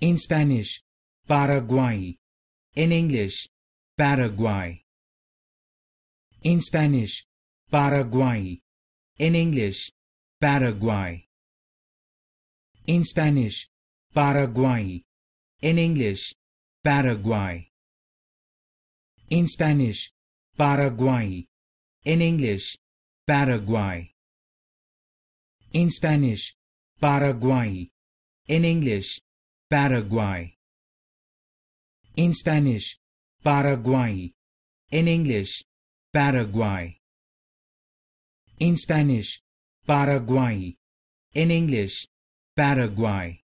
In Spanish, Paraguay. In English, Paraguay. In Spanish, Paraguay. In English, Paraguay. In Spanish, Paraguay. In English, Paraguay. In Spanish, Paraguay. In English, Paraguay. In Spanish, Paraguay. In English, Paraguay. In Spanish, Paraguay. In English, Paraguay. In Spanish, Paraguay. In English, Paraguay.